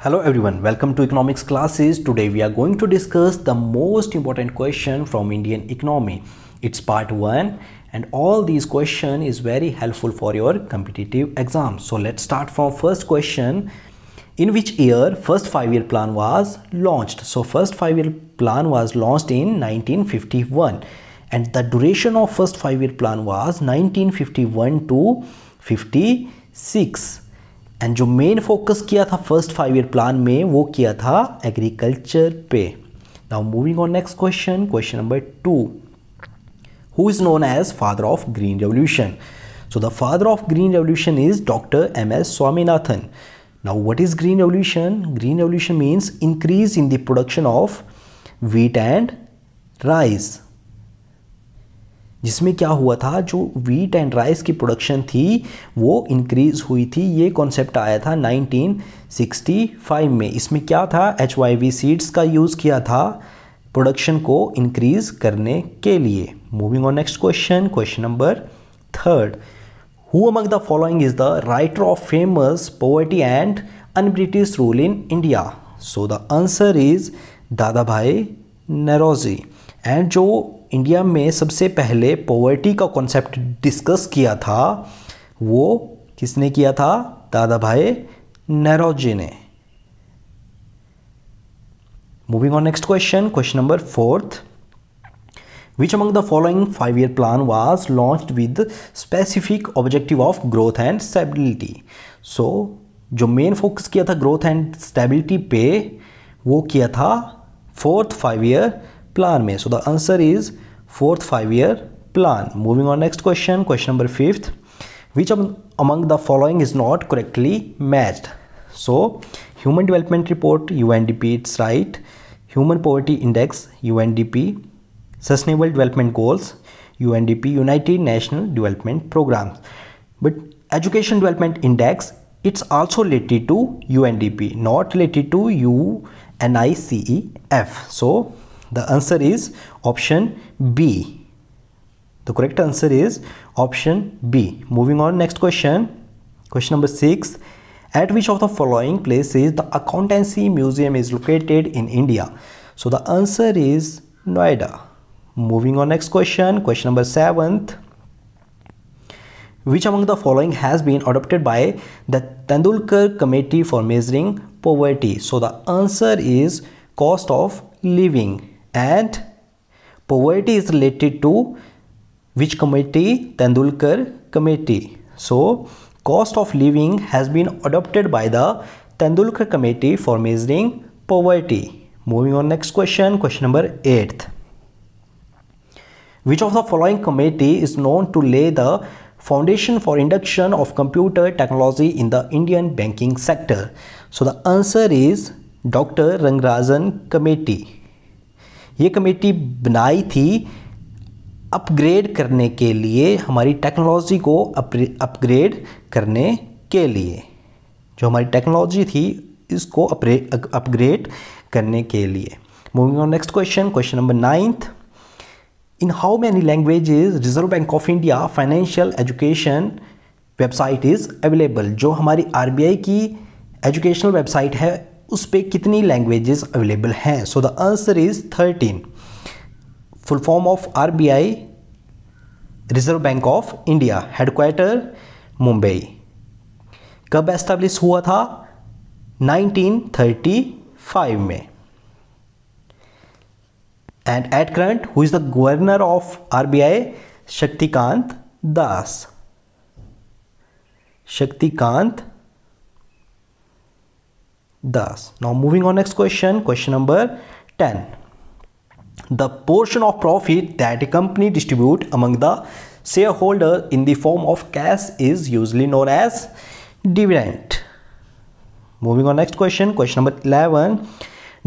Hello everyone, welcome to economics classes. Today we are going to discuss the most important question from Indian economy. It's part 1 and all these question is very helpful for your competitive exam. So let's start from first question. In which year first 5 year plan was launched? So first 5 year plan was launched in 1951 and the duration of first 5 year plan was 1951 to 56 and जो main focus किया था first five year plan में वो किया था agriculture पे now moving on next question question number two who is known as father of green revolution so the father of green revolution is doctor M S Swaminathan now what is green revolution green revolution means increase in the production of wheat and rice जिसमें क्या हुआ था जो wheat and rice की production थी वो increase हुई थी ये कॉन्सेप्ट आया था 1965 में इसमें क्या था एच सीड्स का यूज़ किया था प्रोडक्शन को इंक्रीज़ करने के लिए moving on next question question number third who among the following is the writer of famous poverty and un British rule in India so the answer is Dadabhai Naoroji and जो India में सबसे पहले poverty का concept discuss किया था वो किसने किया था दादा भाई नेहरू ने moving on next question question number fourth which among the following five year plan was launch with specific objective of growth and stability so जो मेन फोकस किया था ग्रोथ एंड स्टेबिलिटी पे वो किया था fourth five year plan mein. So the answer is fourth five-year plan. Moving on next question. Question number fifth. Which among the following is not correctly matched? So Human Development Report UNDP it's right. Human Poverty Index UNDP. Sustainable Development Goals UNDP United National Development Program. But Education Development Index it's also related to UNDP not related to UNICEF. So the answer is option B. The correct answer is option B. Moving on next question. Question number 6. At which of the following places the accountancy museum is located in India? So the answer is Noida. Moving on next question. Question number 7th. Which among the following has been adopted by the Tendulkar Committee for Measuring Poverty? So the answer is cost of living and poverty is related to which committee tendulkar committee so cost of living has been adopted by the tendulkar committee for measuring poverty moving on next question question number 8 which of the following committee is known to lay the foundation for induction of computer technology in the indian banking sector so the answer is dr Rangrajan committee ये committee बनाई थी upgrade करने के लिए हमारी technology को upgrade करने के लिए जो हमारी टेक्नोलॉजी थी इसको अपग्रेड करने के लिए moving on next question question number ninth in how many languages reserve bank of India financial education website is available जो हमारी आरबीआई की एजुकेशनल वेबसाइट है उस पर कितनी लैंग्वेजेस अवेलेबल हैं so the answer is thirteen full form of R B I reserve bank of India headquarter Mumbai कब establish हुआ था 1935 में and at current who is the governor of RBI Shaktikanta Das Shaktikanta thus. Now moving on next question, question number 10. The portion of profit that a company distribute among the shareholder in the form of cash is usually known as dividend. Moving on next question, question number 11.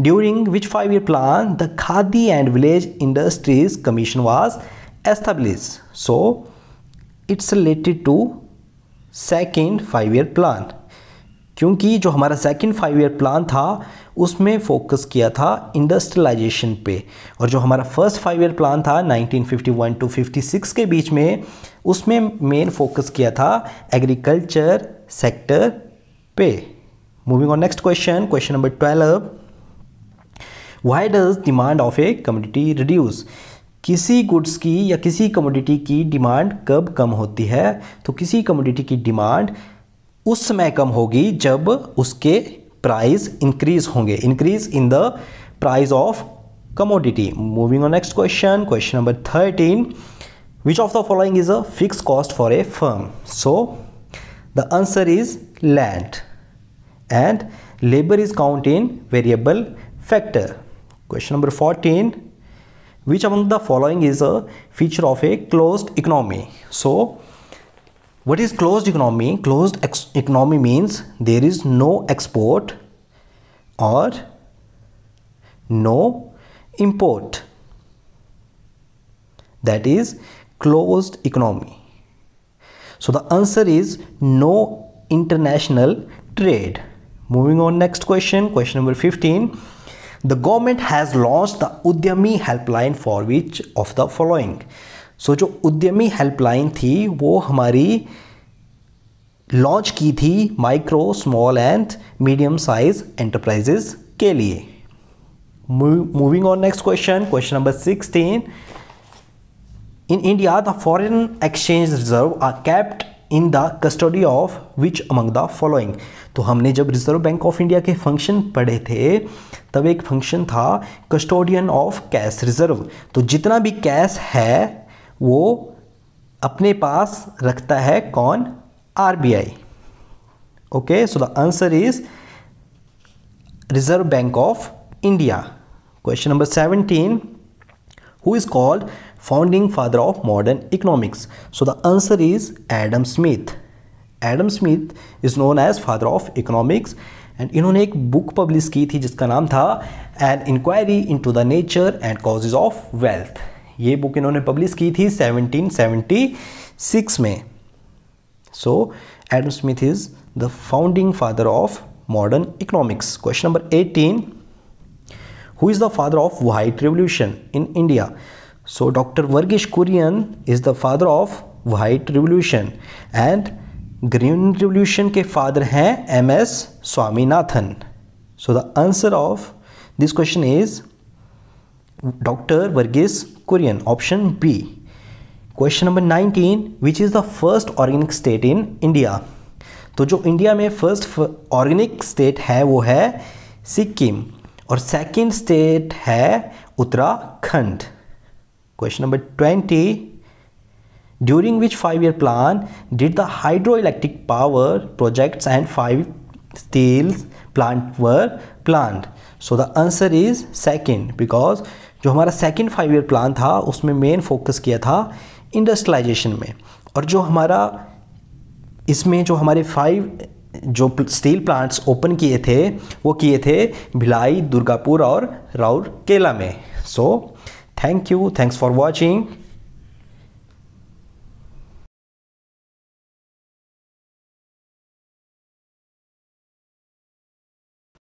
During which five-year plan the Khadi and Village Industries Commission was established? So it's related to second five-year plan. क्योंकि जो हमारा second five year plan था उसमें focus किया था industrialisation पे और जो हमारा फर्स्ट फाइव ईयर प्लान था 1951 टू 56 के बीच में उसमें मेन फोकस किया था एग्रीकल्चर सेक्टर पे moving on next question question number twelve why does demand of a community reduce किसी गुड्स की या किसी कमोडिटी की डिमांड कब कम होती है तो किसी कमोडिटी की डिमांड उस समय कम होगी जब उसके प्राइस इंक्रीज होंगे increase in the price of commodity moving on next question question number thirteen which of the following is a fix cost for a firm so the answer is land and labour is count in variable factor question number fourteen which among the following is a feature of a close economy so What is closed economy? Closed economy means there is no export or no import. That is closed economy. So the answer is no international trade. Moving on next question, question number 15. The government has launched the Udyami helpline for which of the following? So जो उद्यमी helpline थी वो हमारी launch की थी micro small and medium size enterprises के लिए moving on next question question number sixteen in India the foreign exchange reserve are kept in the custody of which among the following तो हमने जब रिजर्व बैंक ऑफ इंडिया के function पढ़े थे तब एक फंक्शन था कस्टोडियन ऑफ कैश रिजर्व तो जितना भी कैश है वो अपने पास रखता है कौन R B I okay so the answer is reserve bank of India question number seventeen who is called founding father of modern economics so the answer is Adam Smith Adam Smith is known as father of economics and इन्होंने एक book publish की थी जिसका नाम था an inquiry into the nature and causes of wealth ये book इन्होंने publish की थी 1776 में सो Adam Smith is the founding father of modern economics question number 18 who is the father of white revolution in India so doctor Verghese Kurien is the father of white revolution and green revolution के father हैं M S Swaminathan so the answer of this question is doctor Verghese Kurien option B question number 19 which is the first organic state in India तो जो India में first organic state है वो है सिक्किम और second state है Uttarakhand question number 20 during which five year plan did the hydro electric power projects and five steel plant were plant so the answer is second because जो हमारा second five year plan था उसमें main focus किया था industrialisation में और जो हमारा इसमें जो हमारे फाइव जो स्टील प्लांट्स ओपन किए थे वो किए थे भिलाई दुर्गापुर और राउरकेला में so thank you thanks for watching